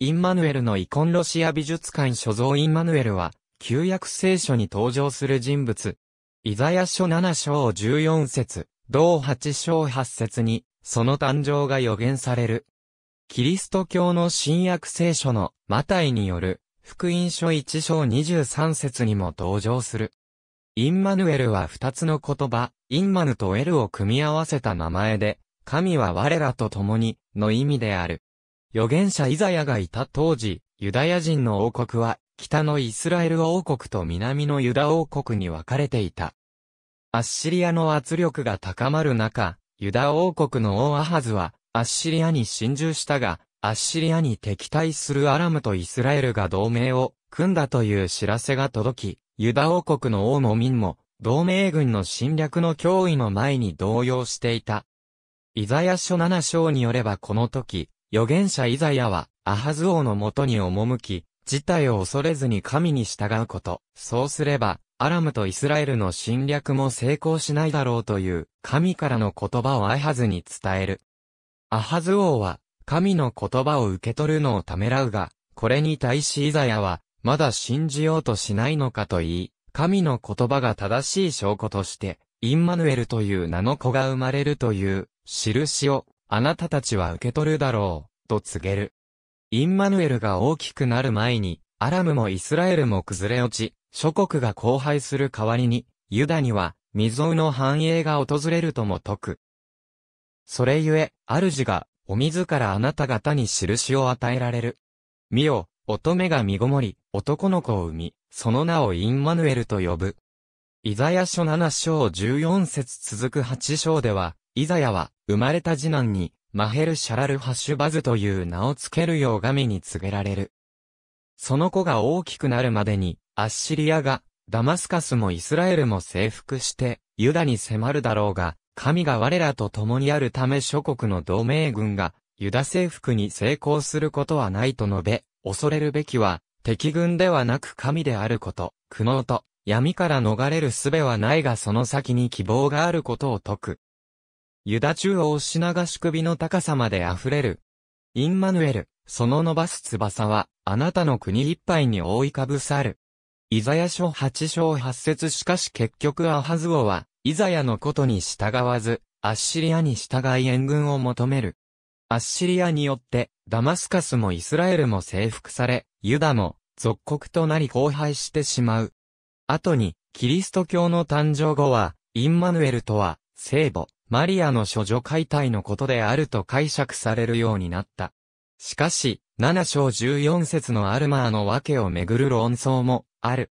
インマヌエルのイコンロシア美術館所蔵インマヌエルは、旧約聖書に登場する人物。イザヤ書7章14節、同8章8節に、その誕生が予言される。キリスト教の新約聖書のマタイによる、福音書1章23節にも登場する。インマヌエルは二つの言葉、インマヌとエルを組み合わせた名前で、神は我らと共に、の意味である。預言者イザヤがいた当時、ユダヤ人の王国は、北のイスラエル王国と南のユダ王国に分かれていた。アッシリアの圧力が高まる中、ユダ王国の王アハズは、アッシリアに侵入したが、アッシリアに敵対するアラムとイスラエルが同盟を組んだという知らせが届き、ユダ王国の王も民も、同盟軍の侵略の脅威の前に動揺していた。イザヤ書7章によればこの時、預言者イザヤは、アハズ王のもとに赴き、事態を恐れずに神に従うこと。そうすれば、アラムとイスラエルの侵略も成功しないだろうという、神からの言葉をアハズに伝える。アハズ王は、神の言葉を受け取るのをためらうが、これに対しイザヤは、まだ信じようとしないのかと言い、神の言葉が正しい証拠として、インマヌエルという名の子が生まれるという、印をあなたたちは受け取るだろう、と告げる。インマヌエルが大きくなる前に、アラムもイスラエルも崩れ落ち、諸国が荒廃する代わりに、ユダには、未曾有の繁栄が訪れるとも説く。それゆえ、主が、お自らあなた方に印を与えられる。見よ、乙女が身ごもり、男の子を産み、その名をインマヌエルと呼ぶ。イザヤ書7章14節続く8章では、イザヤは、生まれた次男に、マヘル・シャラル・ハッシュバズという名を付けるよう神に告げられる。その子が大きくなるまでに、アッシリアが、ダマスカスもイスラエルも征服して、ユダに迫るだろうが、神が我らと共にあるため諸国の同盟軍が、ユダ征服に成功することはないと述べ、恐れるべきは、敵軍ではなく神であること、苦悩と、闇から逃れる術はないがその先に希望があることを説く。ユダ中央品がし首の高さまで溢れる。インマヌエル、その伸ばす翼は、あなたの国いっぱいに覆いかぶさる。イザヤ書八章八節しかし結局アハズオは、イザヤのことに従わず、アッシリアに従い援軍を求める。アッシリアによって、ダマスカスもイスラエルも征服され、ユダも、属国となり荒廃してしまう。後に、キリスト教の誕生後は、インマヌエルとは、聖母、マリアの処女解体のことであると解釈されるようになった。しかし、7章14節のアルマーの訳をめぐる論争もある。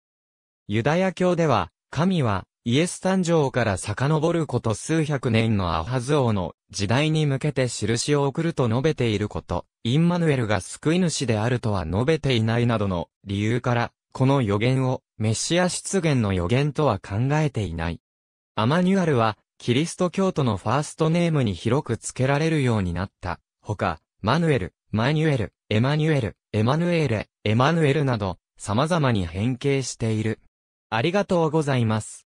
ユダヤ教では、神は、イエス誕生から遡ること数百年のアハズ王の時代に向けて印を送ると述べていること、インマヌエルが救い主であるとは述べていないなどの理由から、この予言をメシア出現の予言とは考えていない。アマニュアルはキリスト教徒のファーストネームに広く付けられるようになった。ほか、マヌエル、マニュエル、エマニュエル、エマヌエレ、エマヌエルなど、様々に変形している。ありがとうございます。